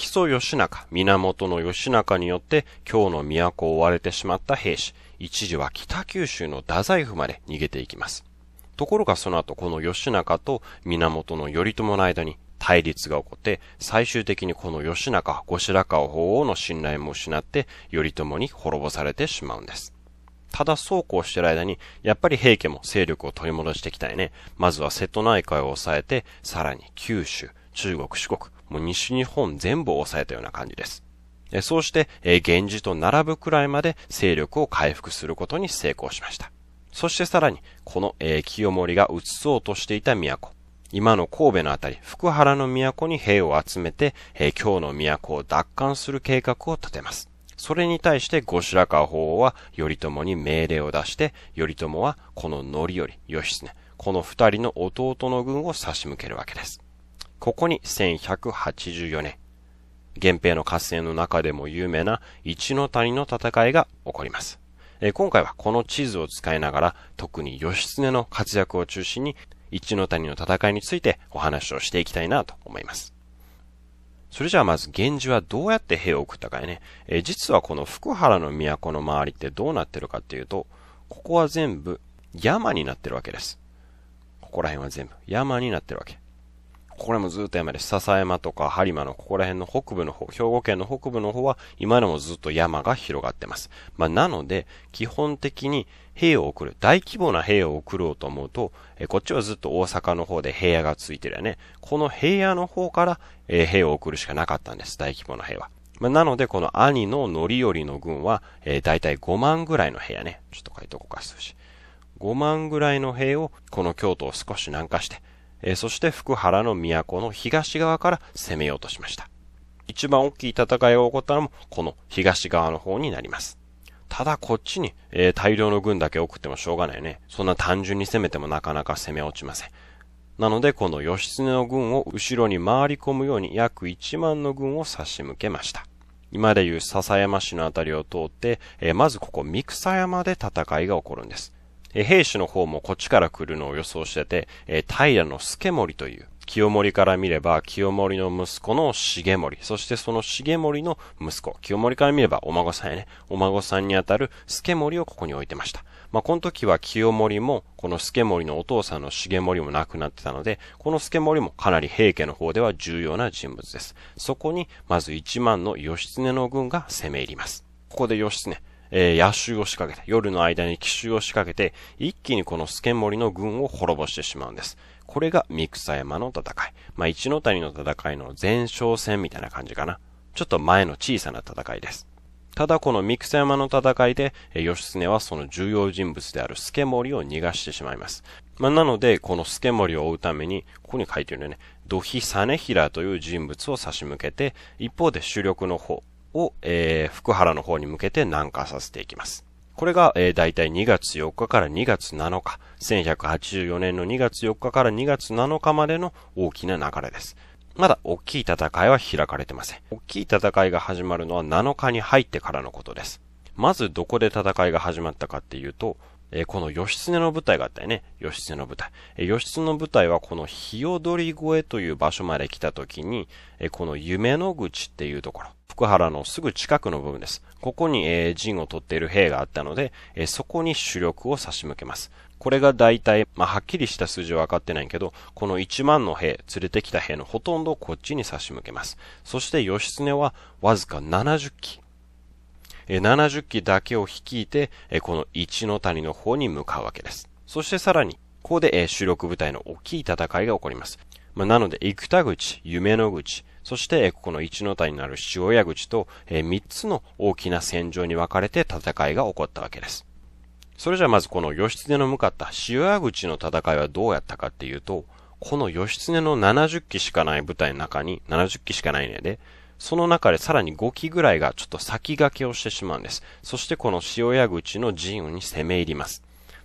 木曽義仲、源義仲によって今日の都を追われてしまった兵士、一時は北九州の太宰府まで逃げていきます。ところがその後この義仲と源頼朝の間に対立が起こって、最終的にこの義仲、後白河法皇の信頼も失って、頼朝に滅ぼされてしまうんです。ただそうこうしてる間に、やっぱり平家も勢力を取り戻していきたいね。まずは瀬戸内海を抑えて、さらに九州、中国、四国、もう西日本全部を抑えたような感じです。そうして、源氏と並ぶくらいまで勢力を回復することに成功しました。そしてさらに、この、清盛が移そうとしていた都、今の神戸のあたり、福原の都に兵を集めて、京の都を奪還する計画を立てます。それに対して後白河法皇は頼朝に命令を出して、頼朝はこの範頼、義経、この二人の弟の軍を差し向けるわけです。ここに1184年、源平の合戦の中でも有名な一の谷の戦いが起こります。え今回はこの地図を使いながら、特に義経の活躍を中心に、一の谷の戦いについてお話をしていきたいなと思います。それじゃあまず、源氏はどうやって兵を送ったかやね。え実はこの福原の都の周りってどうなってるかっていうと、ここは全部山になってるわけです。ここら辺は全部山になってるわけ。これもずっと山で、笹山とか播磨のここら辺の北部の方、兵庫県の北部の方は、今でもずっと山が広がってます。まあ、なので、基本的に兵を送る、大規模な兵を送ろうと思うと、えこっちはずっと大阪の方で平野がついてるよね。この平野の方から、え兵を送るしかなかったんです、大規模な兵は。まあ、なので、この兄の乗り寄りの軍は、えー、大体5万ぐらいの兵やね。ちょっと書いおこうか、数し。5万ぐらいの兵を、この京都を少し南下して、えー、そして福原の都の東側から攻めようとしました。一番大きい戦いが起こったのも、この東側の方になります。ただこっちに、えー、大量の軍だけ送ってもしょうがないよね。そんな単純に攻めてもなかなか攻め落ちません。なので、この義経の軍を後ろに回り込むように約1万の軍を差し向けました。今でいう笹山市のあたりを通って、えー、まずここ三草山で戦いが起こるんです。え兵士の方もこっちから来るのを予想してて、え平の助森という、清盛から見れば、清盛の息子の重盛、そしてその重盛の息子、清盛から見ればお孫さんやね、お孫さんにあたる助盛をここに置いてました。まあ、この時は清盛も、この助盛のお父さんの重盛も亡くなってたので、この助盛もかなり平家の方では重要な人物です。そこに、まず一万の義経の軍が攻め入ります。ここで義経、えー、夜襲を仕掛けて、夜の間に奇襲を仕掛けて、一気にこのスケモリの軍を滅ぼしてしまうんです。これが三草山の戦い。まあ、一の谷の戦いの前哨戦みたいな感じかな。ちょっと前の小さな戦いです。ただこの三草山の戦いで、義経はその重要人物である助森を逃がしてしまいます。まあ、なので、この助森を追うために、ここに書いてるよね、土肥ヒ平という人物を差し向けて、一方で主力の方、を、えー、福原の方に向けて南下させていきます。これが、えー、大体2月4日から2月7日、1184年の2月4日から2月7日までの大きな流れです。まだ大きい戦いは開かれてません。大きい戦いが始まるのは7日に入ってからのことです。まずどこで戦いが始まったかっていうと、えー、この義経の舞台があったよね。義経の舞台。えー、義経の舞台はこの日踊り越えという場所まで来た時に、えー、この夢の口っていうところ。福原のすぐ近くの部分です。ここに、えー、陣を取っている兵があったので、えー、そこに主力を差し向けます。これが大体、まあ、はっきりした数字は分かってないけど、この1万の兵、連れてきた兵のほとんどをこっちに差し向けます。そして義経はわずか70機。え70機だけを率いて、えこの一の谷の方に向かうわけです。そしてさらに、ここで、え主力部隊の大きい戦いが起こります。まあ、なので、生田口、夢の口、そして、ここの一の谷になる塩屋口と、え3つの大きな戦場に分かれて戦いが起こったわけです。それじゃあまずこの義経の向かった塩屋口の戦いはどうやったかっていうと、この義経の70機しかない部隊の中に、70機しかないねで、その中でさらに5機ぐらいがちょっと先駆けをしてしまうんです。そしてこの塩屋口の陣をに攻め入ります。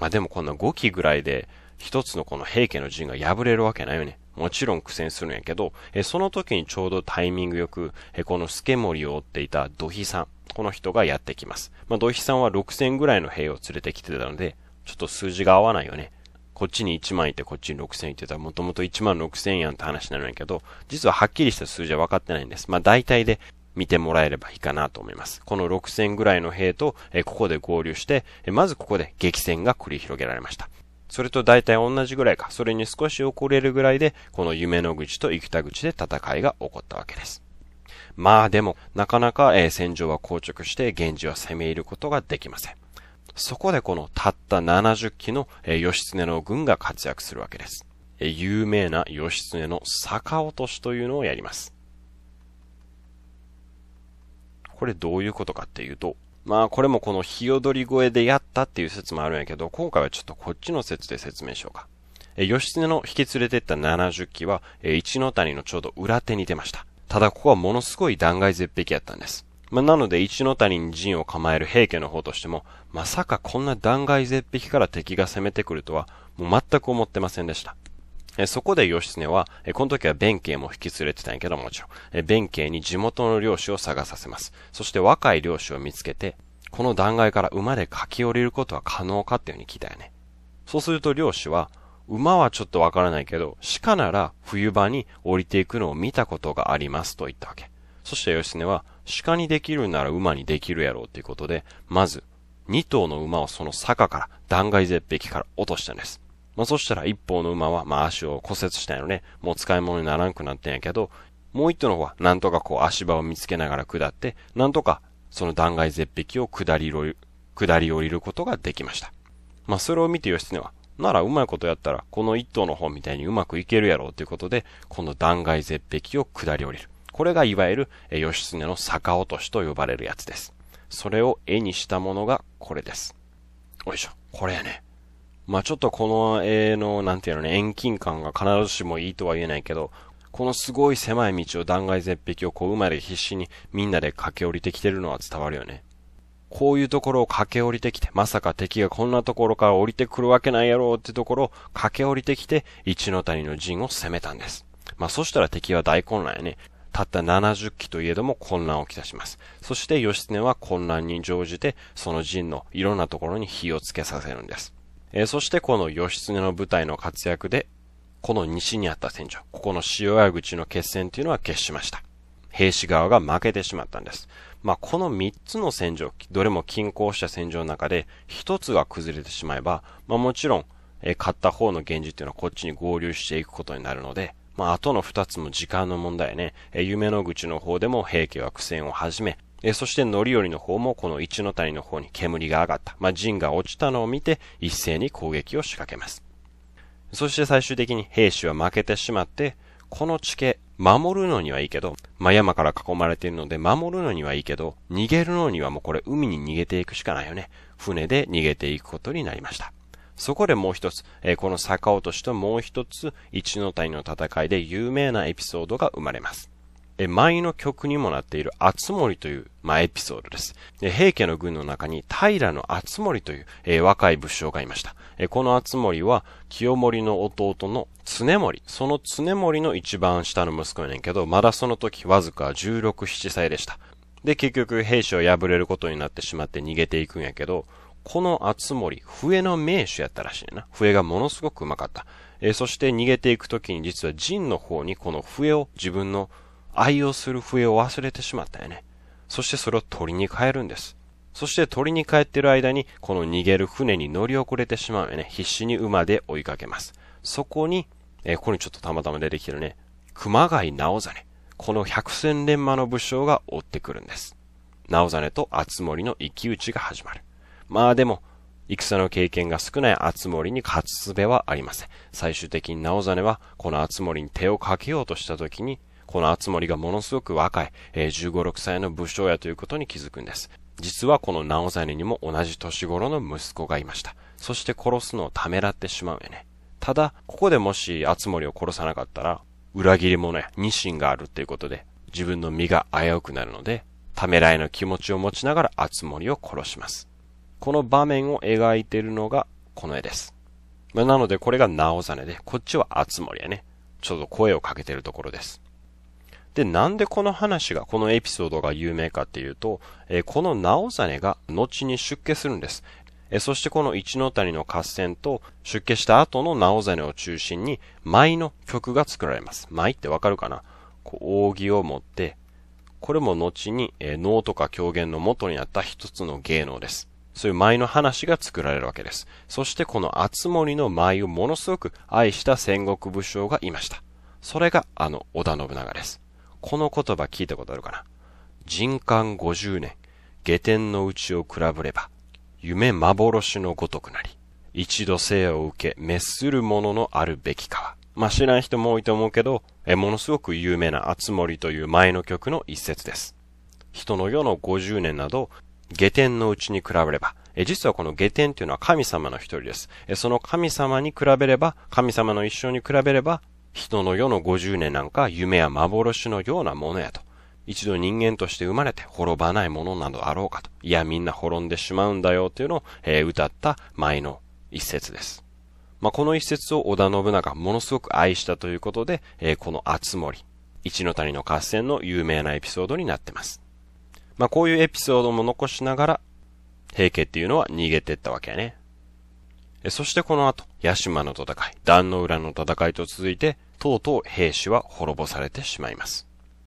まあでもこんな5機ぐらいで、一つのこの平家の陣が破れるわけないよね。もちろん苦戦するんやけど、えその時にちょうどタイミングよく、えこのスケモリを追っていた土肥さん、この人がやってきます。まあ、土肥さんは6000ぐらいの兵を連れてきてたので、ちょっと数字が合わないよね。こっちに1万いて、こっちに6000いてたら、もともと1万6000やんって話になるんやけど、実ははっきりした数字は分かってないんです。まあ、大体で見てもらえればいいかなと思います。この6000ぐらいの兵と、えここで合流して、えまずここで激戦が繰り広げられました。それと大体同じぐらいか、それに少し遅れるぐらいで、この夢の口と生田口で戦いが起こったわけです。まあでも、なかなか、えー、戦場は硬直して、源氏は攻め入ることができません。そこでこのたった70期の、えー、義経の軍が活躍するわけです。えー、有名な義経の逆落としというのをやります。これどういうことかっていうと、まあこれもこの日踊り声でやったっていう説もあるんやけど、今回はちょっとこっちの説で説明しようか。え義経の引き連れてった70機は、え一の谷のちょうど裏手に出ました。ただここはものすごい断崖絶壁やったんです。まあ、なので一の谷に陣を構える平家の方としても、まさかこんな断崖絶壁から敵が攻めてくるとは、もう全く思ってませんでした。えそこで義経は、えこの時は弁慶も引き連れてたんやけどもちろん、え弁慶に地元の漁師を探させます。そして若い漁師を見つけて、この断崖から馬で駆け下りることは可能かっていうふうに聞いたよね。そうすると漁師は、馬はちょっとわからないけど、鹿なら冬場に降りていくのを見たことがありますと言ったわけ。そして義経は、鹿にできるなら馬にできるやろうということで、まず、二頭の馬をその坂から、断崖絶壁から落としたんです。まあ、そしたら一方の馬は、まあ、足を骨折したんよね。もう使い物にならんくなってんやけど、もう一頭の方は、なんとかこう足場を見つけながら下って、なんとか、その断崖絶壁を下り下り降りることができました。まあ、それを見て義経は、ならうまいことやったら、この一頭の方みたいにうまくいけるやろうということで、この断崖絶壁を下り降りる。これがいわゆる、え、義経の逆落としと呼ばれるやつです。それを絵にしたものがこれです。おいしょ。これやね。まあちょっとこの絵の、なんていうのね、遠近感が必ずしもいいとは言えないけど、このすごい狭い道を断崖絶壁をこう馬で必死にみんなで駆け下りてきてるのは伝わるよね。こういうところを駆け下りてきて、まさか敵がこんなところから降りてくるわけないやろうってところを駆け下りてきて、一の谷の陣を攻めたんです。まあそしたら敵は大混乱やね。たった70機といえども混乱をきたします。そして義経は混乱に乗じて、その陣のいろんなところに火をつけさせるんです。えー、そしてこの義経の舞台の活躍で、この西にあった戦場、ここの塩屋口の決戦というのは決しました。兵士側が負けてしまったんです。まあ、この3つの戦場、どれも均衡した戦場の中で、1つが崩れてしまえば、まあ、もちろん、えー、勝った方の源氏っていうのはこっちに合流していくことになるので、まあ、後の2つも時間の問題ね、えー、夢の口の方でも平家は苦戦を始め、えそして範頼の方もこの一の谷の方に煙が上がった。まあ、陣が落ちたのを見て一斉に攻撃を仕掛けます。そして最終的に兵士は負けてしまって、この地形、守るのにはいいけど、まあ、山から囲まれているので守るのにはいいけど、逃げるのにはもうこれ海に逃げていくしかないよね。船で逃げていくことになりました。そこでもう一つ、えー、この坂落としともう一つ、一の谷の戦いで有名なエピソードが生まれます。え、の曲にもなっている厚森という、まあ、エピソードです。で平家の軍の中に平の厚森という、えー、若い武将がいました。え、この厚森は、清盛の弟の常森。その常森の一番下の息子やねんけど、まだその時わずか16、7歳でした。で、結局兵士を破れることになってしまって逃げていくんやけど、この厚森、笛の名手やったらしいな。笛がものすごくうまかった。えー、そして逃げていく時に実は陣の方にこの笛を自分の愛用する笛を忘れてしまったよね。そしてそれを鳥に変えるんです。そして鳥に帰ってる間に、この逃げる船に乗り遅れてしまうよね。必死に馬で追いかけます。そこに、えー、ここにちょっとたまたま出てきてるね、熊谷直実。この百戦錬磨の武将が追ってくるんです。直実と厚森の生き打ちが始まる。まあでも、戦の経験が少ない厚森に勝つ術はありません。最終的に直実は、この厚森に手をかけようとした時に、この熱森がものすごく若い、えー、15、6歳の武将やということに気づくんです。実はこの直実にも同じ年頃の息子がいました。そして殺すのをためらってしまうよね。ただ、ここでもし熱森を殺さなかったら、裏切り者やニシンがあるっていうことで、自分の身が危うくなるので、ためらいの気持ちを持ちながら熱森を殺します。この場面を描いているのがこの絵です。まあ、なのでこれが直実で、こっちは熱森やね。ちょうど声をかけているところです。で、なんでこの話が、このエピソードが有名かっていうと、えー、この直実が後に出家するんです。えー、そしてこの一ノ谷の合戦と出家した後の直実を中心に、舞の曲が作られます。舞ってわかるかなこう、扇を持って、これも後に、えー、能とか狂言の元になった一つの芸能です。そういう舞の話が作られるわけです。そしてこの厚森の舞をものすごく愛した戦国武将がいました。それがあの織田信長です。この言葉聞いたことあるかな人間50年、下天のうちを比べれば、夢幻のごとくなり、一度生を受け、滅するもののあるべきかは。まあ、知らん人も多いと思うけど、え、ものすごく有名なあつ森という前の曲の一節です。人の世の50年など、下天のうちに比べれば、え、実はこの下天というのは神様の一人です。え、その神様に比べれば、神様の一生に比べれば、人の世の50年なんか夢や幻のようなものやと。一度人間として生まれて滅ばないものなどあろうかと。いや、みんな滅んでしまうんだよっていうのを、えー、歌った前の一節です。まあ、この一節を織田信長ものすごく愛したということで、えー、この厚森、一の谷の合戦の有名なエピソードになってます。まあ、こういうエピソードも残しながら、平家っていうのは逃げてったわけやね。そしてこの後、八島の戦い、壇の浦の戦いと続いて、とうとう兵士は滅ぼされてしまいます。